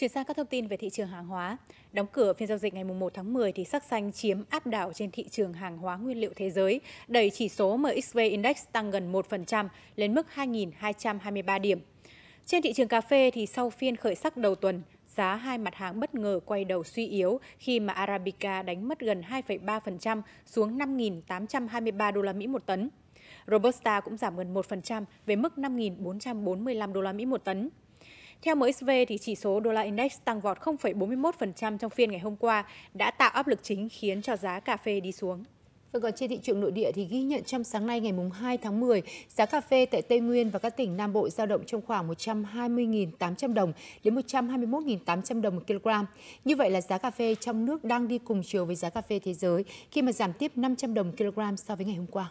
Chuyển sang các thông tin về thị trường hàng hóa. Đóng cửa phiên giao dịch ngày 1 tháng 10 thì sắc xanh chiếm áp đảo trên thị trường hàng hóa nguyên liệu thế giới, đẩy chỉ số MXV Index tăng gần 1% lên mức 2.223 điểm. Trên thị trường cà phê thì sau phiên khởi sắc đầu tuần, giá hai mặt hàng bất ngờ quay đầu suy yếu khi mà Arabica đánh mất gần 2,3% xuống 5.823 đô la Mỹ một tấn. Robusta cũng giảm gần 1% về mức 5.445 đô la Mỹ một tấn. Theo MXV, thì chỉ số đô la index tăng vọt 0,41% trong phiên ngày hôm qua đã tạo áp lực chính khiến cho giá cà phê đi xuống. Và vâng, còn trên thị trường nội địa thì ghi nhận trong sáng nay ngày 2 tháng 10, giá cà phê tại Tây Nguyên và các tỉnh Nam Bộ giao động trong khoảng 120.800 đồng đến 121.800 đồng một kg. Như vậy là giá cà phê trong nước đang đi cùng chiều với giá cà phê thế giới khi mà giảm tiếp 500 đồng kg so với ngày hôm qua.